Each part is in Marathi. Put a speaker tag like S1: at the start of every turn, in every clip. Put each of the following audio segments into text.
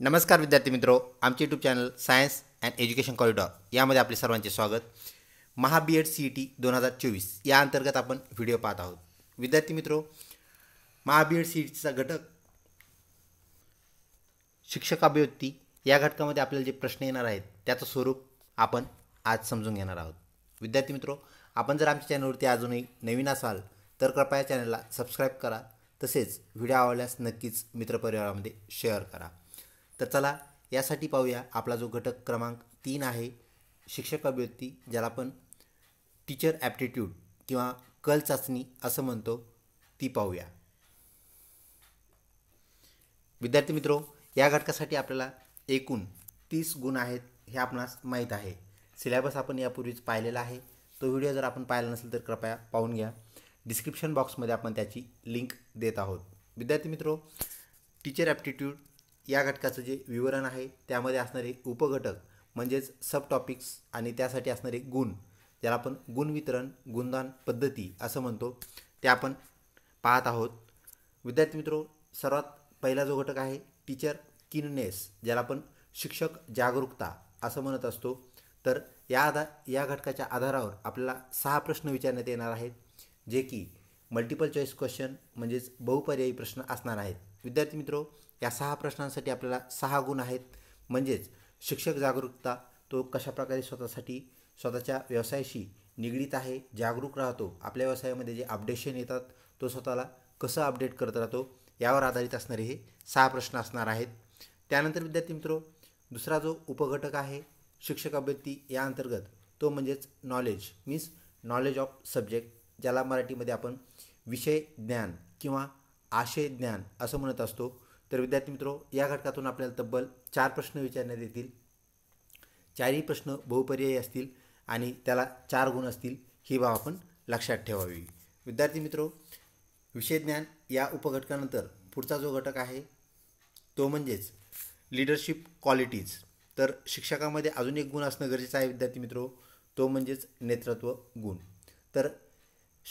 S1: नमस्कार विद्यार्थी मित्रो आमचे YouTube channel science and education corridor यामध्ये आपले सर्वांचे स्वागत Maha B Ed C E e T दोन हजार चोवीस या अंतर्गत आपण व्हिडिओ पाहत आहोत विद्यार्थी मित्रो Maha B Ed C E e टीचा घटक शिक्षक अभिव्यक्ती या घटकामध्ये आपल्याला जे प्रश्न येणार आहेत त्याचं स्वरूप आपण आज समजून घेणार आहोत विद्यार्थी मित्रो आपण जर आमच्या चॅनलवरती अजूनही नवीन असाल तर कृपया चॅनलला सबस्क्राईब करा तसेच व्हिडिओ आवडल्यास नक्कीच मित्रपरिवारामध्ये शेअर करा तर चला यासाठी पाहूया आपला जो घटक क्रमांक तीन आहे शिक्षक अभिव्यक्ती ज्याला आपण टीचर ॲप्टिट्यूड किंवा कल चाचणी असं म्हणतो ती पाहूया विद्यार्थी मित्रो या घटकासाठी आपल्याला एकूण तीस गुण आहेत हे आपणास माहीत आहे सिलेबस आपण यापूर्वीच पाहिलेला आहे तो व्हिडिओ जर आपण पाहिला नसेल तर कृपया पाहून घ्या डिस्क्रिप्शन बॉक्समध्ये आपण त्याची लिंक देत आहोत विद्यार्थी मित्रो टीचर ॲप्टिट्यूड या घटकाचं जे विवरण आहे त्यामध्ये असणारे उपघटक म्हणजेच सब टॉपिक्स आणि त्यासाठी असणारे गुण ज्याला आपण गुणवितरण गुणदान पद्धती असं म्हणतो ते आपण पाहत आहोत विद्यार्थी मित्रो सर्वात पहिला जो घटक आहे टीचर किननेस ज्याला आपण शिक्षक जागरूकता असं म्हणत असतो तर या आधा या घटकाच्या आधारावर आपल्याला सहा प्रश्न विचारण्यात येणार आहेत जे की मल्टिपल चॉईस क्वेश्चन म्हणजेच बहुपर्यायी प्रश्न असणार आहेत विद्यार्थी मित्रो या सहा प्रश्नांसाठी आपल्याला सहा गुण आहेत म्हणजेच शिक्षक जागरूकता तो कशाप्रकारे स्वतःसाठी स्वतःच्या व्यवसायाशी निगडीत आहे जागरूक राहतो आपल्या व्यवसायामध्ये जे अपडेशन येतात तो स्वतःला कसं अपडेट करत राहतो यावर आधारित असणारे हे सहा प्रश्न असणार आहेत त्यानंतर विद्यार्थी मित्रो दुसरा जो उपघटक आहे शिक्षक अभिव्यक्ती या अंतर्गत तो म्हणजेच knowledge means knowledge of subject ज्याला मराठीमध्ये आपण विषय ज्ञान किंवा आशय ज्ञान असं म्हणत असतो तर विद्यार्थी मित्रो या घटकातून आपल्याला तब्बल चार प्रश्न विचारण्यात येतील चारही प्रश्न बहुपर्यायी असतील आणि त्याला चार गुण असतील ही बाब आपण लक्षात ठेवावी विद्यार्थी मित्रो ज्ञान या उपघटकानंतर पुढचा जो घटक आहे तो म्हणजेच लिडरशिप क्वालिटीज तर शिक्षकामध्ये अजून एक गुण असणं गरजेचं आहे विद्यार्थी मित्रो तो म्हणजेच नेतृत्व गुण तर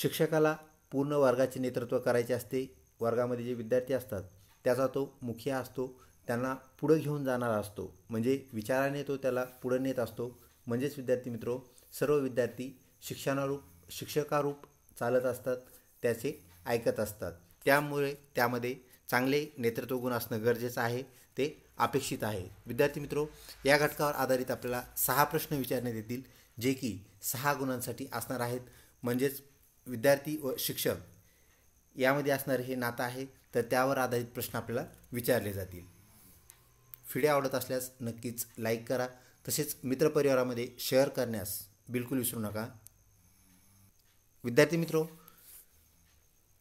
S1: शिक्षकाला पूर्ण वर्गाचे नेतृत्व करायचे असते वर्गामध्ये जे विद्यार्थी असतात त्याचा तो मुखिया असतो त्यांना पुढं घेऊन जाणारा असतो म्हणजे विचाराने तो त्याला पुढं नेत असतो म्हणजेच विद्यार्थी मित्रो सर्व विद्यार्थी शिक्षणारूप शिक्षकारूप चालत असतात त्याचे ऐकत असतात त्यामुळे त्यामध्ये चांगले नेतृत्वगुण असणं गरजेचं आहे ते अपेक्षित आहे विद्यार्थी मित्रो या घटकावर आधारित आपल्याला सहा प्रश्न विचारण्यात येतील जे की सहा गुणांसाठी असणार आहेत म्हणजेच विद्यार्थी व शिक्षक यामध्ये असणारे हे नातं आहे तर त्यावर आधारित प्रश्न आपल्याला विचारले जातील व्हिडिओ आवडत असल्यास नक्कीच लाईक करा तसेच मित्रपरिवारामध्ये शेअर करण्यास बिलकुल विसरू नका विद्यार्थी मित्रो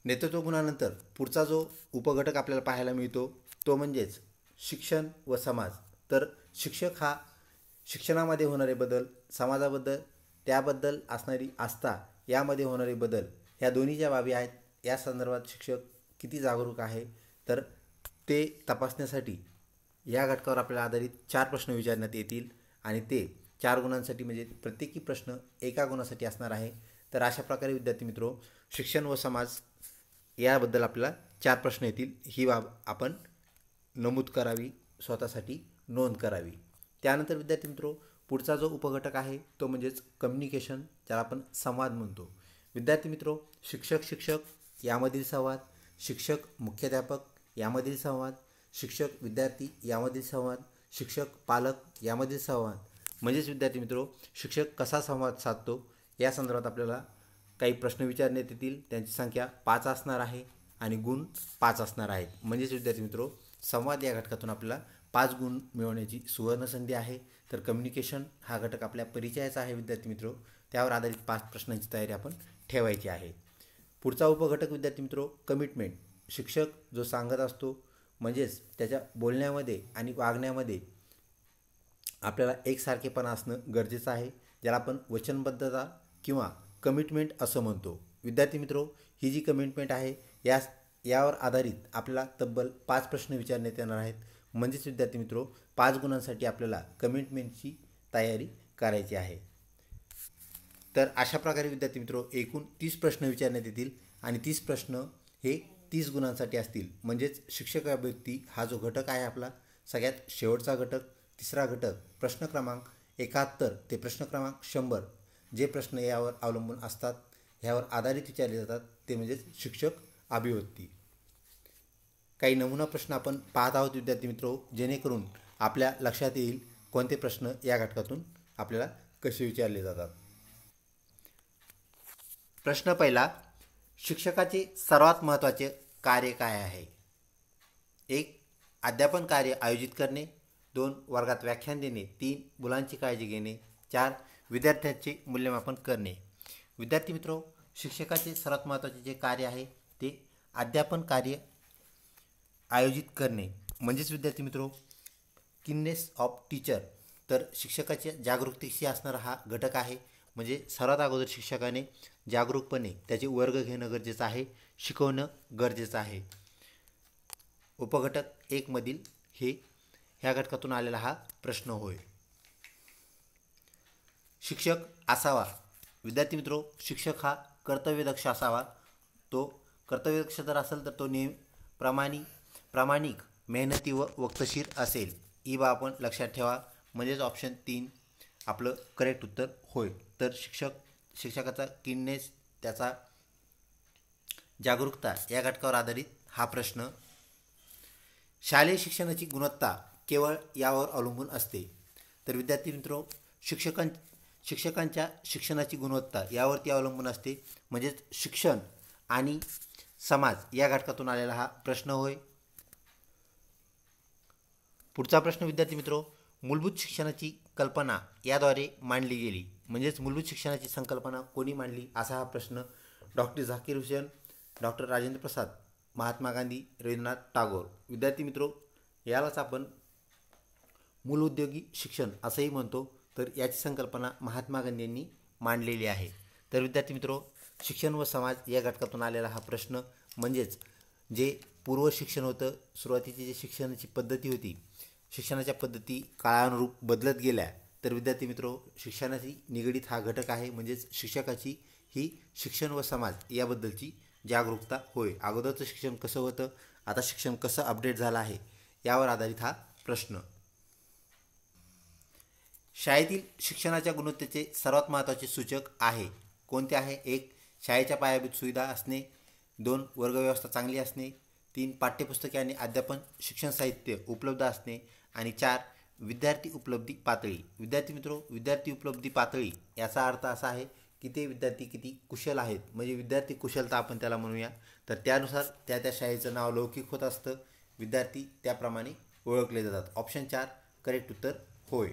S1: नेतृत्व गुणानंतर पुढचा जो उपघटक आपल्याला पाहायला मिळतो तो म्हणजेच शिक्षण व समाज तर शिक्षक हा शिक्षणामध्ये होणारे बदल समाजाबद्दल त्याबद्दल असणारी आस्था यामध्ये होणारे बदल ह्या दोन्ही ज्या बाबी आहेत या संदर्भात शिक्षक किती जागरूक आहे तर ते तपासण्यासाठी या घटकावर आपल्याला आधारित चार प्रश्न विचारण्यात येतील आणि ते चार गुणांसाठी म्हणजे प्रत्येकी प्रश्न एका गुणासाठी असणार आहे तर अशा प्रकारे विद्यार्थी मित्रो शिक्षण व समाज याबद्दल आपल्याला चार प्रश्न येतील ही बाब आपण नमूद करावी स्वतःसाठी नोंद करावी त्यानंतर विद्यार्थी मित्रो पुढचा जो उपघटक आहे तो म्हणजेच कम्युनिकेशन ज्याला आपण संवाद म्हणतो विद्यार्थी मित्रो शिक्षक शिक्षक यामधील संवाद शिक्षक मुख्याध्यापक यामधील संवाद शिक्षक विद्यार्थी यामधील संवाद शिक्षक पालक यामधील संवाद म्हणजेच विद्यार्थी मित्रो शिक्षक कसा संवाद साधतो या संदर्भात आपल्याला काही प्रश्न विचारण्यात येतील त्यांची संख्या पाच असणार आहे आणि गुण पाच असणार आहेत म्हणजेच विद्यार्थी मित्रो संवाद या घटकातून आपल्याला पाच गुण मिळवण्याची सुवर्णसंधी आहे तर कम्युनिकेशन हा घटक आपल्या परिचयाचा आहे विद्यार्थी मित्रो त्यावर आधारित पाच प्रश्नांची तयारी आपण ठेवायची आहे पुढचा उपघटक विद्यार्थी मित्रो कमिटमेंट शिक्षक जो सांगत असतो म्हणजेच त्याच्या बोलण्यामध्ये आणि वागण्यामध्ये आपल्याला एकसारखेपणा असणं गरजेचं आहे ज्याला आपण वचनबद्धता किंवा कमिटमेंट असं म्हणतो विद्यार्थी मित्रो ही जी कमिटमेंट आहे यास यावर आधारित आपल्याला तब्बल पाच प्रश्न विचारण्यात येणार आहेत म्हणजेच विद्यार्थी मित्रो पाच गुणांसाठी आपल्याला कमिटमेंटची तयारी करायची आहे तर अशा प्रकारे विद्यार्थी मित्रो एकूण तीस प्रश्न विचारण्यात येतील आणि तीस प्रश्न हे तीस गुणांसाठी असतील म्हणजेच शिक्षक अभिव्यक्ती हा जो घटक आहे आपला सगळ्यात शेवटचा घटक तिसरा घटक प्रश्न क्रमांक एकाहत्तर ते प्रश्न क्रमांक शंभर जे प्रश्न यावर अवलंबून असतात ह्यावर आधारित विचारले जातात ते म्हणजेच शिक्षक अभिव्यक्ती काही नमुना प्रश्न आपण पाहत आहोत विद्यार्थी मित्रो जेणेकरून आपल्या लक्षात येईल कोणते प्रश्न या घटकातून आपल्याला कसे विचारले जातात प्रश्न पहिला शिक्षकाचे सर्वात महत्त्वाचे कार्य काय आहे एक अध्यापन कार्य आयोजित करणे दोन वर्गात व्याख्यान देणे तीन मुलांची काळजी घेणे चार विद्यार्थ्यांचे मूल्यमापन करणे विद्यार्थी मित्रो शिक्षकाचे सर्वात महत्त्वाचे जे कार्य आहे ते अध्यापन कार्य आयोजित करणे म्हणजेच विद्यार्थी मित्रो किननेस ऑफ टीचर तर शिक्षकाच्या जागरूकतेशी असणारा हा घटक आहे म्हणजे सर्वात अगोदर शिक्षकाने जागरूकपणे त्याचे वर्ग घेणं गरजेचं आहे शिकवणं गरजेचं आहे उपघटक एकमधील हे ह्या घटकातून आलेला हा प्रश्न होय शिक्षक असावा विद्यार्थी मित्रो शिक्षक हा कर्तव्यदक्ष असावा तो कर्तव्यदक्ष जर असेल तर तो नेहमी प्रमाणी प्रामाणिक मेहनती व वक्तशीर असेल ई बा आपण लक्षात ठेवा म्हणजेच ऑप्शन तीन आपलं करेक्ट उत्तर होय तर शिक्षक शिक्षकाचा किननेस त्याचा जागरूकता या घटकावर आधारित हा प्रश्न शालेय शिक्षणाची गुणवत्ता केवळ यावर अवलंबून असते तर विद्यार्थी मित्रो शिक्षकां शिक्षकांच्या शिक्षणाची गुणवत्ता यावरती अवलंबून असते म्हणजेच शिक्षण आणि समाज या घटकातून आलेला हा प्रश्न होय पुढचा प्रश्न विद्यार्थी मित्रो मूलभूत शिक्षणाची कल्पना याद्वारे मांडली गेली म्हणजेच मूलभूत शिक्षणाची संकल्पना कोणी मांडली असा हा प्रश्न डॉक्टर झाकीर हुसेन डॉक्टर राजेंद्र प्रसाद महात्मा गांधी रवींद्रनाथ टागोर विद्यार्थी मित्रो यालाच आपण मूलउद्योगी शिक्षण असंही म्हणतो तर याची संकल्पना महात्मा गांधी यांनी मांडलेली आहे तर विद्यार्थी मित्रो शिक्षण व समाज या घटकातून आलेला हा प्रश्न म्हणजेच जे पूर्व शिक्षण होतं सुरुवातीची जी शिक्षणाची पद्धती होती शिक्षणाच्या पद्धती काळानुरूप बदलत गेल्या तर विद्यार्थी मित्रो शिक्षणाशी निगडीत हा घटक आहे म्हणजेच शिक्षकाची ही शिक्षण व समाज याबद्दलची जागरूकता होय अगोदरचं शिक्षण कसं होतं आता शिक्षण कसं अपडेट झालं आहे यावर आधारित हा प्रश्न शाळेतील शिक्षणाच्या गुणवत्तेचे सर्वात महत्त्वाचे सूचक आहे कोणते आहे एक शाळेच्या पायाभूत सुविधा असणे दोन वर्गव्यवस्था चांगली असणे तीन पाठ्यपुस्तके आणि अध्यापन शिक्षण साहित्य उपलब्ध असणे आणि चार विद्यार्थी उपलब्धी पातळी विद्यार्थी मित्रो विद्यार्थी उपलब्धी पातळी याचा अर्थ असा आहे की ते विद्यार्थी किती कुशल आहेत म्हणजे विद्यार्थी कुशलता आपण त्याला म्हणूया तर त्यानुसार त्या त्या शाळेचं नाव लौकिक होत असतं विद्यार्थी त्याप्रमाणे ओळखले जातात ऑप्शन चार करेक्ट उत्तर होय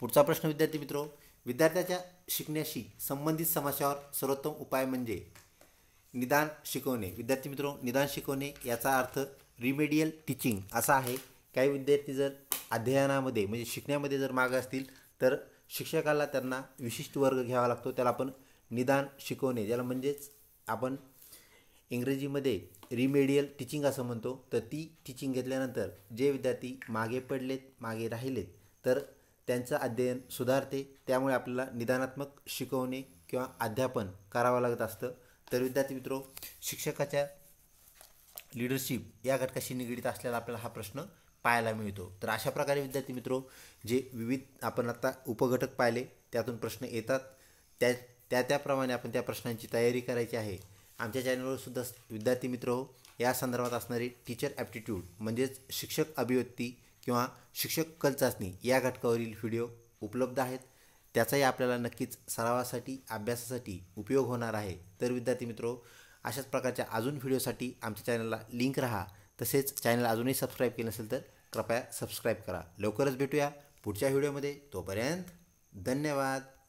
S1: पुढचा प्रश्न विद्यार्थी मित्रो विद्यार्थ्याच्या शिकण्याशी संबंधित समस्यावर सर्वोत्तम उपाय म्हणजे निदान शिकवणे विद्यार्थी मित्रो निदान शिकवणे याचा अर्थ रिमेडियल टीचिंग असा आहे काही विद्यार्थी जर अध्ययनामध्ये म्हणजे शिकण्यामध्ये जर मागं असतील तर शिक्षकाला त्यांना विशिष्ट वर्ग घ्यावा लागतो त्याला आपण निदान शिकवणे ज्याला म्हणजेच आपण इंग्रजीमध्ये रिमेडियल टीचिंग असं म्हणतो तर ती टीचिंग घेतल्यानंतर जे विद्यार्थी मागे पडलेत मागे राहिलेत तर त्यांचं अध्ययन सुधारते त्यामुळे आपल्याला निदानात्मक शिकवणे किंवा अध्यापन करावं लागत असतं तर विद्यार्थी मित्रो शिक्षकाच्या लिडरशिप या घटकाशी निगडीत असलेला आपल्याला हा प्रश्न पाहायला मिळतो तर अशा प्रकारे विद्यार्थी मित्रो जे विविध आपण आता उपघटक पाहिले त्यातून प्रश्न येतात त्या त्या त्याप्रमाणे आपण त्या प्रश्नांची तयारी करायची आहे आमच्या चॅनलवर सुद्धा विद्यार्थी मित्र हो या संदर्भात असणारी टीचर ॲप्टिट्यूड म्हणजेच शिक्षक अभिव्यक्ती किंवा शिक्षक कल चाचणी या घटकावरील व्हिडिओ उपलब्ध आहेत त्याचाही आपल्याला नक्कीच सरावासाठी अभ्यासासाठी उपयोग होणार आहे तर विद्यार्थी मित्रो अशाच प्रकारच्या अजून व्हिडिओसाठी आमच्या चॅनलला लिंक राहा तसेच चॅनल अजूनही सबस्क्राईब केलं नसेल तर कृपया सबस्क्राईब करा लवकरच भेटूया पुढच्या व्हिडिओमध्ये तोपर्यंत धन्यवाद